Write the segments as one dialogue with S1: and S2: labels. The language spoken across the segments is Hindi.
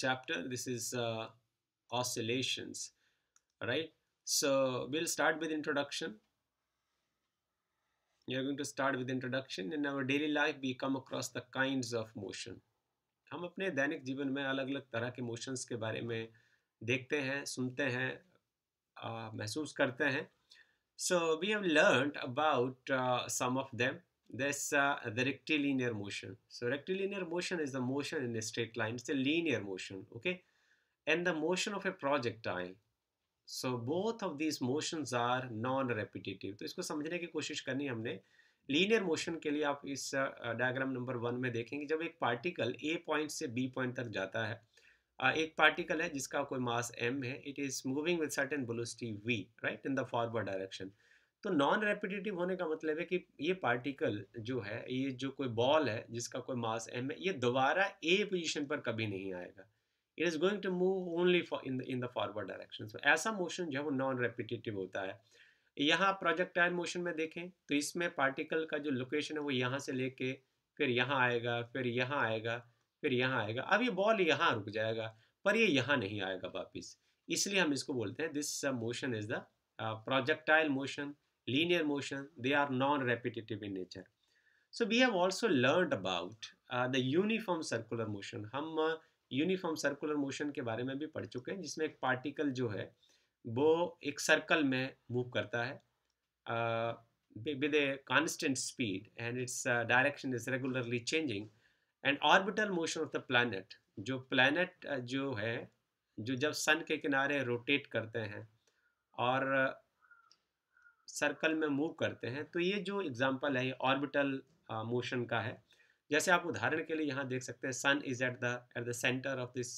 S1: chapter. This is uh, oscillations, right? So we'll start with introduction. You're going to start with introduction. In our daily life, we come across the kinds of motion. हम अपने दैनिक जीवन में अलग अलग तरह के मोशंस के बारे में देखते हैं सुनते हैं महसूस करते हैं so we have learn about some of them this uh, the rectilinear motion so rectilinear motion is the motion in a straight line it's a linear motion okay and the motion of a projectile so both of these motions are non repetitive to isko samajhne ki koshish karni हमने लीनियर मोशन के लिए आप इस डायग्राम नंबर वन में देखेंगे जब एक पार्टिकल ए पॉइंट से बी पॉइंट तक जाता है uh, एक पार्टिकल है जिसका कोई मास एम है it is moving with certain velocity V right in the forward direction तो नॉन रेपिटेटिव होने का मतलब है कि ये पार्टिकल जो है ये जो कोई बॉल है जिसका कोई मास एम है ये दोबारा ए पोजिशन पर कभी नहीं आएगा it is going to move only in in the forward direction so ऐसा मोशन जो है वो नॉन रेपिटेटिव होता है यहाँ प्रोजेक्टाइल मोशन में देखें तो इसमें पार्टिकल का जो लोकेशन है वो यहाँ से लेके फिर यहाँ आएगा फिर यहाँ आएगा फिर यहाँ आएगा अब ये बॉल यहाँ रुक जाएगा पर ये यहाँ नहीं आएगा वापिस इसलिए हम इसको बोलते हैं this motion is the projectile motion linear motion, they are non-repetitive in nature. So we have also learned about uh, the uniform circular motion. हम यूनिफॉर्म सर्कुलर मोशन के बारे में भी पढ़ चुके हैं जिसमें एक पार्टिकल जो है वो एक सर्कल में मूव करता है with a constant speed and its direction is regularly changing and orbital motion of the planet जो प्लानट uh, जो है जो जब सन के किनारे रोटेट करते हैं और uh, सर्कल में मूव करते हैं तो ये जो एग्जाम्पल है ये ऑर्बिटल मोशन का है जैसे आप उदाहरण के लिए यहाँ देख सकते हैं sun is at the at the centre of this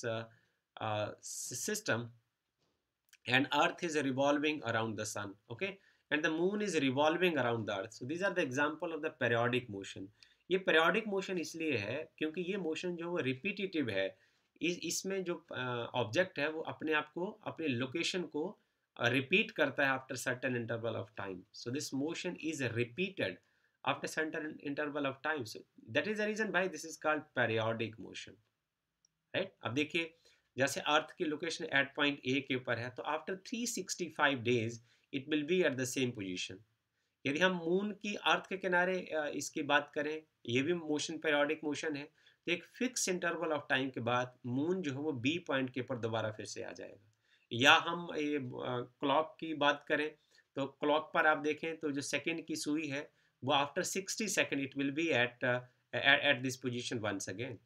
S1: system and earth is revolving around the sun okay and the moon is revolving around the earth so these are the example of the periodic motion ये पेरियोडिक मोशन इसलिए है क्योंकि ये मोशन जो वो रिपीटिटिव है इसमें जो ऑब्जेक्ट है वो अपने आप को अपने लोकेशन को रिपीट करता है after certain interval of time so this motion is repeated after certain interval of time so that is the reason why this is called periodic motion right अब देखिए जैसे अर्थ की लोकेशन एट पॉइंट ए के ऊपर है तो after 365 days it will be at the same position यदि हम मून की अर्थ के किनारे इसकी बात करें ये भी मोशन पेरियोडिक मोशन है तो एक फिक्स इंटरवल ऑफ टाइम के बाद मून जो है वो बी पॉइंट के ऊपर दोबारा फिर से आ जाएगा या हम ये क्लॉक की बात करें तो क्लॉक पर आप देखें तो जो सेकेंड की सुई है वो after sixty second it will be at at this position once again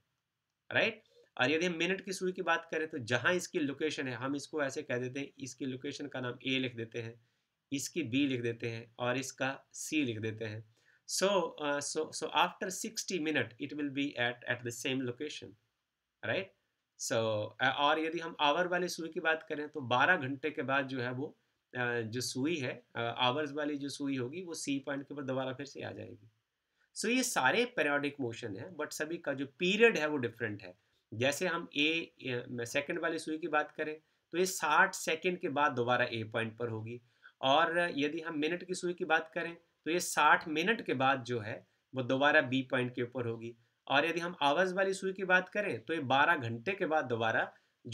S1: right और यदि हम मिनट की सुई की बात करें तो जहाँ इसकी लोकेशन है हम इसको ऐसे कह देते हैं इसकी लोकेशन का नाम ए लिख देते हैं इसकी बी लिख देते हैं और इसका सी लिख देते हैं so so so after after 60 minute it will at at at the same location so so, और यदि हम आवर वाले सुई की बात करें तो 12 घंटे के बाद जो है वो जो सुई है आवर्स वाली जो सुई होगी वो सी पॉइंट के ऊपर दोबारा फिर से आ जाएगी सो so, ये सारे पेरियोडिक मोशन है बट सभी का जो पीरियड है वो डिफरेंट है जैसे हम ए सेकंड वाली सुई की बात करें तो ये 60 सेकंड के बाद दोबारा ए पॉइंट पर होगी और यदि हम मिनट की सुई की बात करें तो ये 60 मिनट के बाद जो है वो दोबारा बी पॉइंट के ऊपर होगी और यदि हम आवाज वाली सुई की बात करें तो ये 12 घंटे के बाद दोबारा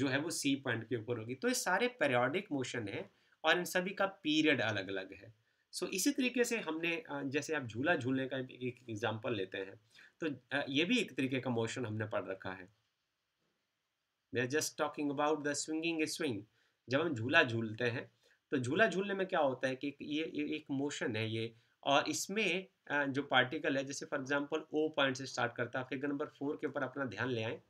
S1: जो है वो सी पॉइंट के ऊपर होगी तो ये सारे पेरियोडिक मोशन है और इन सभी का पीरियड अलग अलग है सो so, इसी तरीके से हमने जैसे आप झूला झूलने का एक एग्जाम्पल लेते हैं तो ये भी एक तरीके का मोशन हमने पढ़ रखा है just talking about the swinging a swing जब हम झूला झूलते हैं तो झूला झूलने में क्या होता है कि ये, ये एक मोशन है ये और इसमें जो पार्टिकल है जैसे फॉर एग्जांपल ओ पॉइंट से स्टार्ट करता है फिगर नंबर फोर के ऊपर अपना ध्यान ले आए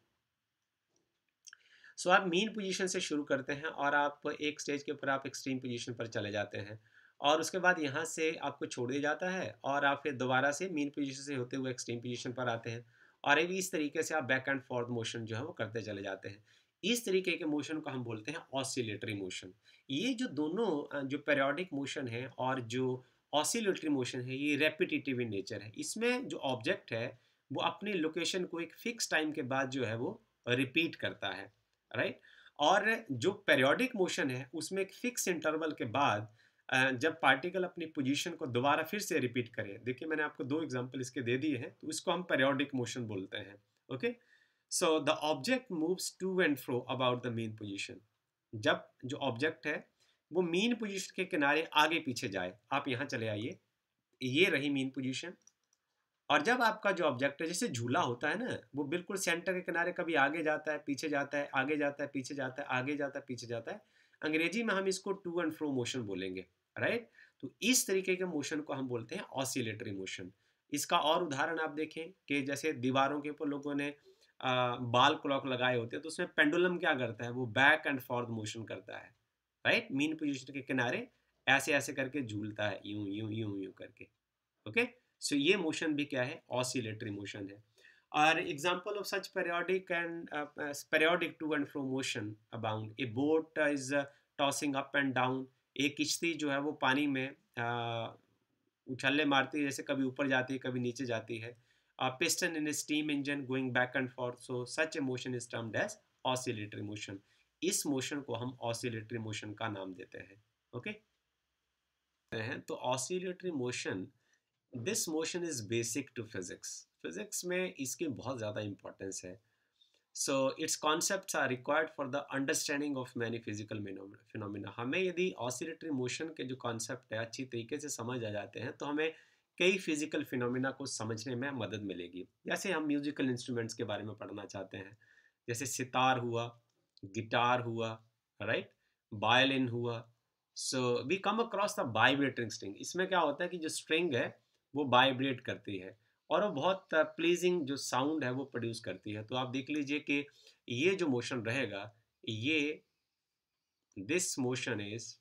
S1: सो आप मीन पोजीशन से शुरू करते हैं और आप एक स्टेज के ऊपर आप एक्सट्रीम पोजीशन पर चले जाते हैं और उसके बाद यहाँ से आपको छोड़ दिया जाता है और आप फिर दोबारा से मीन पोजीशन से होते हुए एक्सट्रीम पोजीशन पर आते हैं और अभी इस तरीके से आप बैक एंड फॉर्थ मोशन जो है वो करते चले जाते हैं इस तरीके के मोशन को हम बोलते हैं ऑसिलेटरी मोशन ये जो दोनों जो पेरियोडिक मोशन है और जो ऑसिलेटरी मोशन है ये रेपिटेटिव इन नेचर है इसमें जो ऑब्जेक्ट है वो अपनी लोकेशन को एक फिक्स टाइम के बाद जो है वो रिपीट करता है राइट और जो पेरियोडिक मोशन है उसमें एक फिक्स इंटरवल के बाद जब पार्टिकल अपनी पोजीशन को दोबारा फिर से रिपीट करे देखिए मैंने आपको दो एग्जांपल इसके दे दिए हैं तो इसको हम पेरियोडिक मोशन बोलते हैं okay so the object moves to and fro about the mean position जब जो ऑब्जेक्ट है वो मीन पोजीशन के किनारे आगे पीछे जाए आप यहाँ चले आइए ये रही मीन पोजीशन और जब आपका जो ऑब्जेक्ट है जैसे झूला होता है ना वो बिल्कुल सेंटर के किनारे कभी आगे जाता है पीछे जाता है आगे जाता है पीछे जाता है आगे जाता है पीछे जाता है अंग्रेजी में हम इसको टू एंड फ्रो मोशन बोलेंगे राइट तो इस तरीके के मोशन को हम बोलते हैं ऑसिलेटरी मोशन इसका और उदाहरण आप देखें कि जैसे दीवारों के ऊपर लोगों ने आ, बाल क्लॉक लगाए होते हैं तो उसमें पेंडुलम क्या करता है वो बैक एंड फॉर्थ मोशन करता है राइट मीन पोजिशन के किनारे ऐसे ऐसे करके झूलता है यूं यूं यूं यूं करके ओके सो ये मोशन भी क्या है ऑसिलेटरी मोशन है और example of such periodic and periodic to and fro motion abound a boat is tossing up and down एक किश्ती जो है वो पानी में उछलने मारती है जैसे कभी ऊपर जाती है कभी नीचे जाती है piston in steam engine going back and forth so such a motion is termed as oscillatory motion इस मोशन को हम ऑसिलेटरी मोशन का नाम देते हैं ओके हैं तो oscillatory motion this motion is basic to physics physics में इसकी बहुत ज़्यादा इंपॉर्टेंस है so its concept are required for the understanding of many physical phenomena हमें यदि ऑसिलेटरी मोशन के जो कॉन्सेप्ट है अच्छी तरीके से समझ आ जाते हैं तो हमें कई फिजिकल फिनोमिना को समझने में मदद मिलेगी जैसे हम म्यूजिकल इंस्ट्रूमेंट्स के बारे में पढ़ना चाहते हैं जैसे सितार हुआ गिटार हुआ राइट वायलिन हुआ so we come across the vibrating string इसमें क्या होता है कि जो स्ट्रिंग है वो वाइब्रेट करती है और वो बहुत प्लीजिंग uh, जो साउंड है वो प्रोड्यूस करती है तो आप देख लीजिए कि ये जो मोशन रहेगा ये this motion is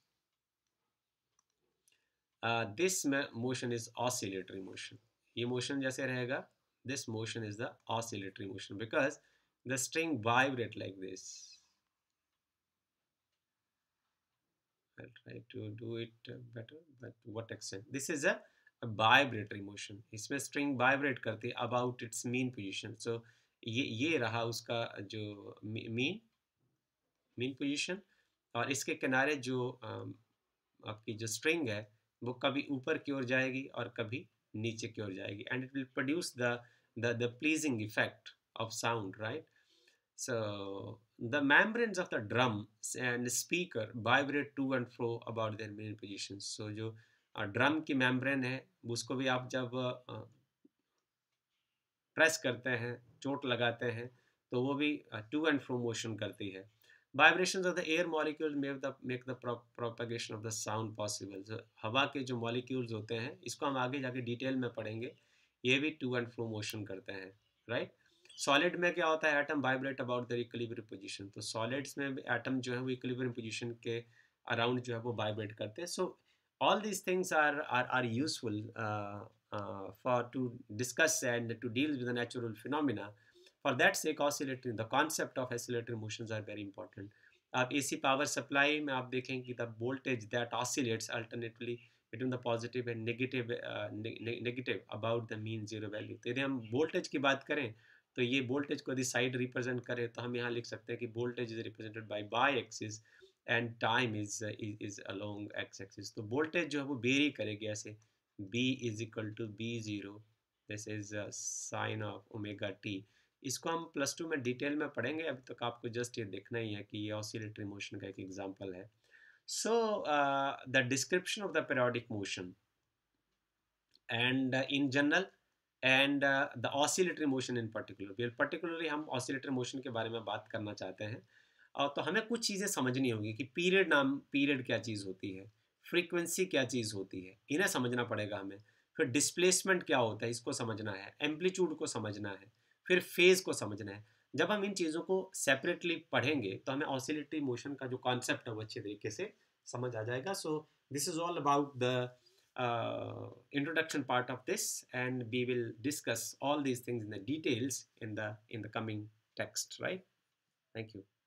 S1: this motion is oscillatory motion ये मोशन जैसे रहेगा this motion is the oscillatory motion because the string vibrate like this I'll try to do it better but what extent this is a, a vibratory motion इसमें string vibrate करती about its mean position so ye ye raha uska jo mean mean position और इसके किनारे जो आपकी जो स्ट्रिंग है वो कभी ऊपर की ओर जाएगी और कभी नीचे की ओर जाएगी and it will produce the the the pleasing effect of sound right so The membranes of the drum and speaker vibrate to and fro about their main positions. So जो ड्रम uh, की मेम्ब्रेन है उसको भी आप जब प्रेस uh, करते हैं चोट लगाते हैं तो वो भी टू एंड फ्रो मोशन करती है vibration of the air molecule make the make the propagation of the sound possible हवा के जो मॉलिक्यूल्स होते हैं इसको हम आगे जाके डिटेल में पढ़ेंगे ये भी टू एंड फ्रो मोशन करते हैं राइट सॉलिड में क्या होता है atom vibrate about the equilibrium position तो सॉलिड्स में एटम जो है वो इक्विलिब्रियम पोजीशन के अराउंड जो है वो वाइब्रेट करते हैं so all these things are are are useful for to discuss and to deal with natural phenomena for that sake oscillatory the concept of oscillatory motion are very important आप एसी पावर सप्लाई में आप देखें कि the voltage that oscillates alternately between the positive and negative negative about the mean zero value तो यदि हम वोल्टेज की बात करें तो ये वोल्टेज को यदि साइड रिप्रेजेंट करे तो हम यहाँ लिख सकते हैं कि voltage is represented by by axis and time is is along X axis तो वोल्टेज जो है वो बेरी करेगी ऐसे V is equal to V zero this is sine of omega T इसको हम प्लस टू में डिटेल में पढ़ेंगे अभी तक आपको जस्ट ये देखना ही है कि ये ऑसिलेटरी मोशन का एक एग्जाम्पल है so the description of the periodic motion and in general and the oscillatory motion in particular particularly हम ऑसिलेटरी मोशन के बारे में बात करना चाहते हैं uh, तो हमें कुछ चीज़ें समझनी होगी कि पीरियड नाम पीरियड क्या चीज़ होती है फ्रीक्वेंसी क्या चीज़ होती है इन्हें समझना पड़ेगा हमें फिर डिस्प्लेसमेंट क्या होता है इसको समझना है एम्पलीट्यूड को समझना है फिर फेज़ को समझना है जब हम इन चीज़ों को सेपरेटली पढ़ेंगे तो हमें ऑसिलेटरी मोशन का जो कॉन्सेप्ट है वो अच्छे तरीके से समझ आ जाएगा so this is all about the uh, introduction part of this and we will discuss all these things in the details in the in the coming text right thank you